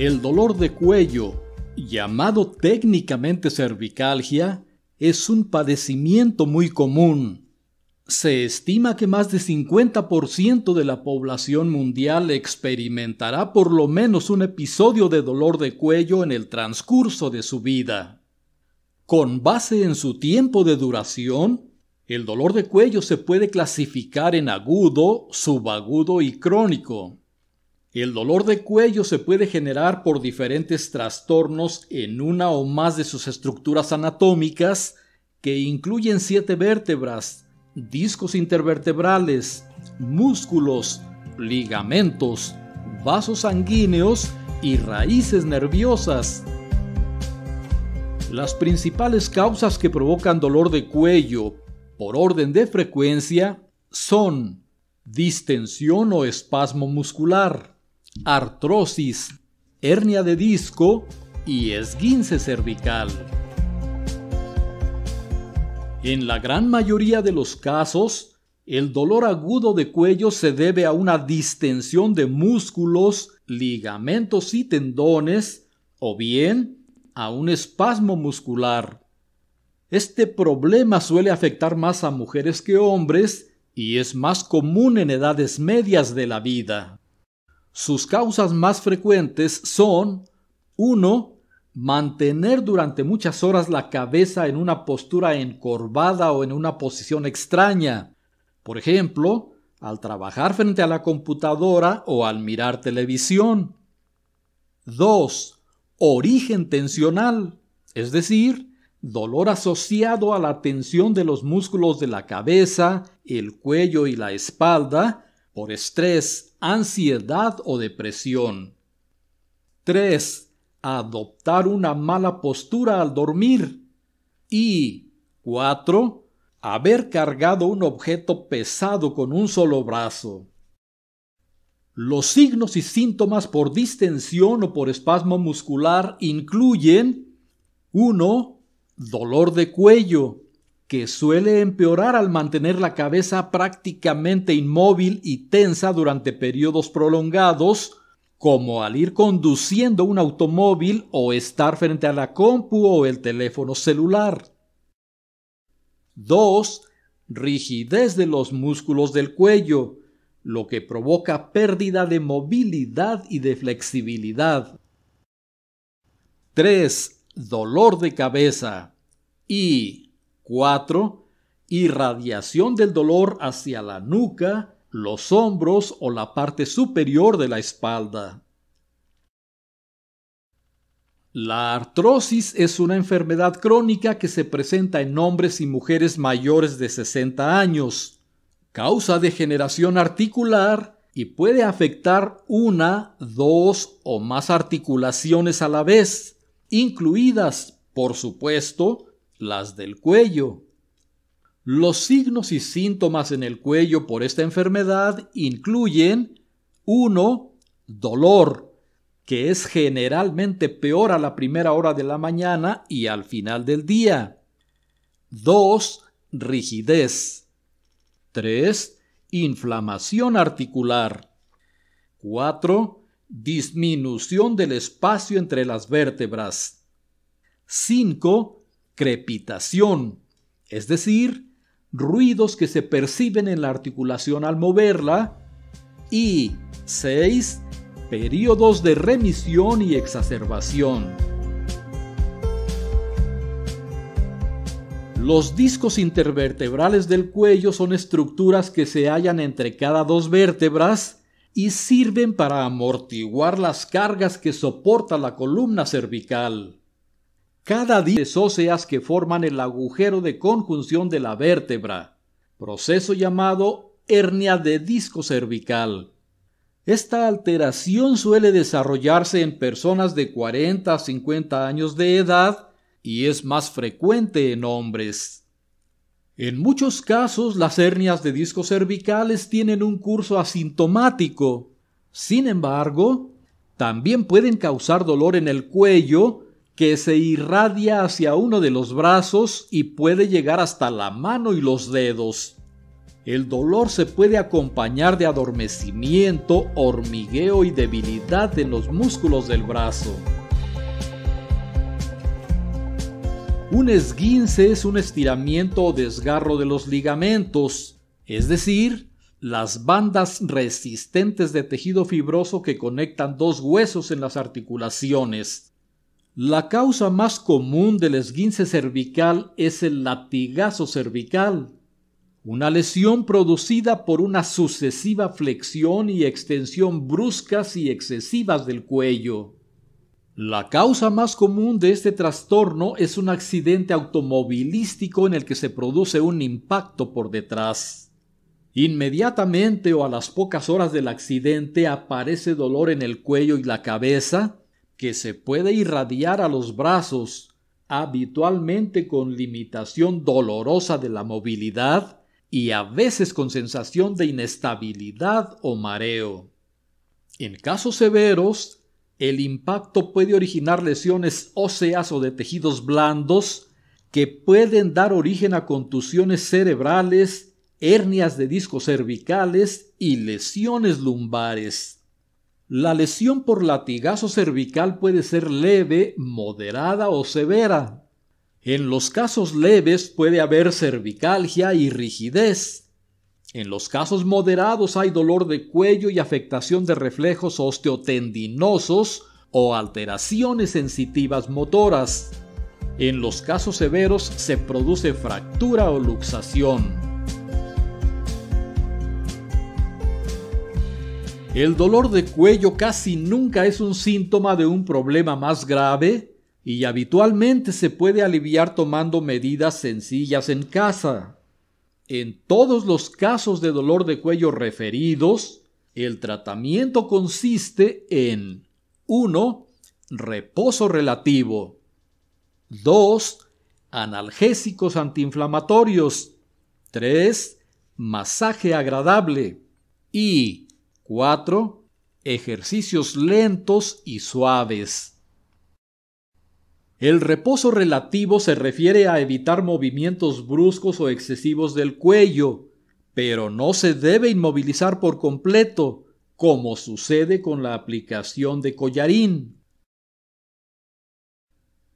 El dolor de cuello, llamado técnicamente cervicalgia, es un padecimiento muy común. Se estima que más de 50% de la población mundial experimentará por lo menos un episodio de dolor de cuello en el transcurso de su vida. Con base en su tiempo de duración, el dolor de cuello se puede clasificar en agudo, subagudo y crónico. El dolor de cuello se puede generar por diferentes trastornos en una o más de sus estructuras anatómicas, que incluyen siete vértebras, discos intervertebrales, músculos, ligamentos, vasos sanguíneos y raíces nerviosas. Las principales causas que provocan dolor de cuello por orden de frecuencia son distensión o espasmo muscular, artrosis, hernia de disco y esguince cervical. En la gran mayoría de los casos, el dolor agudo de cuello se debe a una distensión de músculos, ligamentos y tendones, o bien a un espasmo muscular. Este problema suele afectar más a mujeres que hombres y es más común en edades medias de la vida. Sus causas más frecuentes son 1. Mantener durante muchas horas la cabeza en una postura encorvada o en una posición extraña. Por ejemplo, al trabajar frente a la computadora o al mirar televisión. 2. Origen tensional, es decir, dolor asociado a la tensión de los músculos de la cabeza, el cuello y la espalda, estrés, ansiedad o depresión. 3. Adoptar una mala postura al dormir. Y 4. Haber cargado un objeto pesado con un solo brazo. Los signos y síntomas por distensión o por espasmo muscular incluyen 1. Dolor de cuello, que suele empeorar al mantener la cabeza prácticamente inmóvil y tensa durante periodos prolongados, como al ir conduciendo un automóvil o estar frente a la compu o el teléfono celular. 2. Rigidez de los músculos del cuello, lo que provoca pérdida de movilidad y de flexibilidad. 3. Dolor de cabeza. Y 4. Irradiación del dolor hacia la nuca, los hombros o la parte superior de la espalda. La artrosis es una enfermedad crónica que se presenta en hombres y mujeres mayores de 60 años. Causa degeneración articular y puede afectar una, dos o más articulaciones a la vez, incluidas, por supuesto, las del cuello. Los signos y síntomas en el cuello por esta enfermedad incluyen 1. Dolor, que es generalmente peor a la primera hora de la mañana y al final del día. 2. Rigidez. 3. Inflamación articular. 4. Disminución del espacio entre las vértebras. 5 crepitación, es decir, ruidos que se perciben en la articulación al moverla, y 6. Períodos de remisión y exacerbación. Los discos intervertebrales del cuello son estructuras que se hallan entre cada dos vértebras y sirven para amortiguar las cargas que soporta la columna cervical cada de óseas que forman el agujero de conjunción de la vértebra, proceso llamado hernia de disco cervical. Esta alteración suele desarrollarse en personas de 40 a 50 años de edad y es más frecuente en hombres. En muchos casos las hernias de disco cervicales tienen un curso asintomático. Sin embargo, también pueden causar dolor en el cuello, que se irradia hacia uno de los brazos y puede llegar hasta la mano y los dedos. El dolor se puede acompañar de adormecimiento, hormigueo y debilidad en los músculos del brazo. Un esguince es un estiramiento o desgarro de los ligamentos, es decir, las bandas resistentes de tejido fibroso que conectan dos huesos en las articulaciones. La causa más común del esguince cervical es el latigazo cervical, una lesión producida por una sucesiva flexión y extensión bruscas y excesivas del cuello. La causa más común de este trastorno es un accidente automovilístico en el que se produce un impacto por detrás. Inmediatamente o a las pocas horas del accidente aparece dolor en el cuello y la cabeza, que se puede irradiar a los brazos habitualmente con limitación dolorosa de la movilidad y a veces con sensación de inestabilidad o mareo. En casos severos, el impacto puede originar lesiones óseas o de tejidos blandos que pueden dar origen a contusiones cerebrales, hernias de discos cervicales y lesiones lumbares. La lesión por latigazo cervical puede ser leve, moderada o severa. En los casos leves puede haber cervicalgia y rigidez. En los casos moderados hay dolor de cuello y afectación de reflejos osteotendinosos o alteraciones sensitivas motoras. En los casos severos se produce fractura o luxación. El dolor de cuello casi nunca es un síntoma de un problema más grave y habitualmente se puede aliviar tomando medidas sencillas en casa. En todos los casos de dolor de cuello referidos, el tratamiento consiste en 1. Reposo relativo. 2. Analgésicos antiinflamatorios. 3. Masaje agradable. Y 4. Ejercicios lentos y suaves. El reposo relativo se refiere a evitar movimientos bruscos o excesivos del cuello, pero no se debe inmovilizar por completo, como sucede con la aplicación de collarín.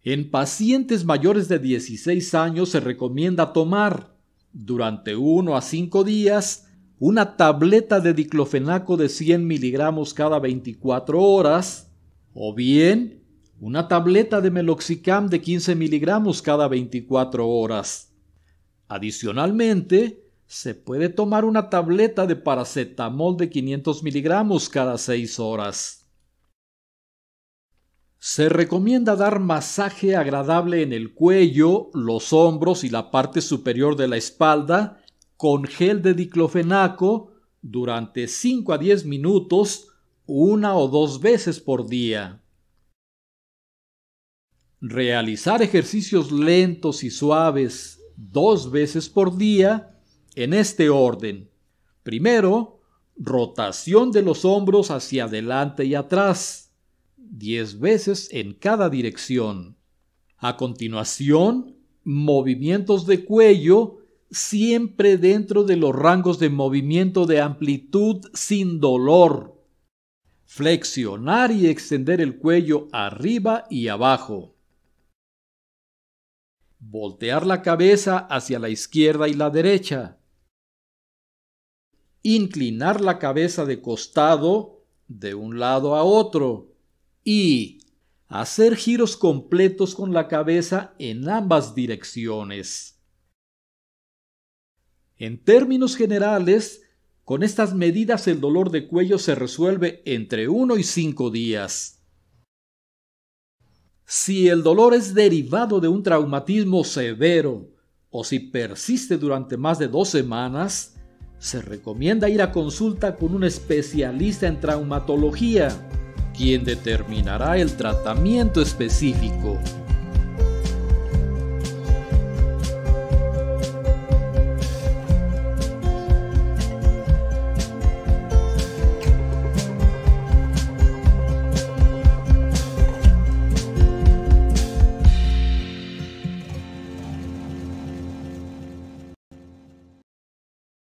En pacientes mayores de 16 años se recomienda tomar, durante 1 a 5 días, una tableta de diclofenaco de 100 miligramos cada 24 horas, o bien una tableta de meloxicam de 15 miligramos cada 24 horas. Adicionalmente, se puede tomar una tableta de paracetamol de 500 miligramos cada 6 horas. Se recomienda dar masaje agradable en el cuello, los hombros y la parte superior de la espalda con gel de diclofenaco durante 5 a 10 minutos una o dos veces por día. Realizar ejercicios lentos y suaves dos veces por día en este orden. Primero, rotación de los hombros hacia adelante y atrás, 10 veces en cada dirección. A continuación, movimientos de cuello siempre dentro de los rangos de movimiento de amplitud sin dolor. Flexionar y extender el cuello arriba y abajo. Voltear la cabeza hacia la izquierda y la derecha. Inclinar la cabeza de costado de un lado a otro. Y hacer giros completos con la cabeza en ambas direcciones. En términos generales, con estas medidas el dolor de cuello se resuelve entre 1 y 5 días. Si el dolor es derivado de un traumatismo severo o si persiste durante más de dos semanas, se recomienda ir a consulta con un especialista en traumatología, quien determinará el tratamiento específico.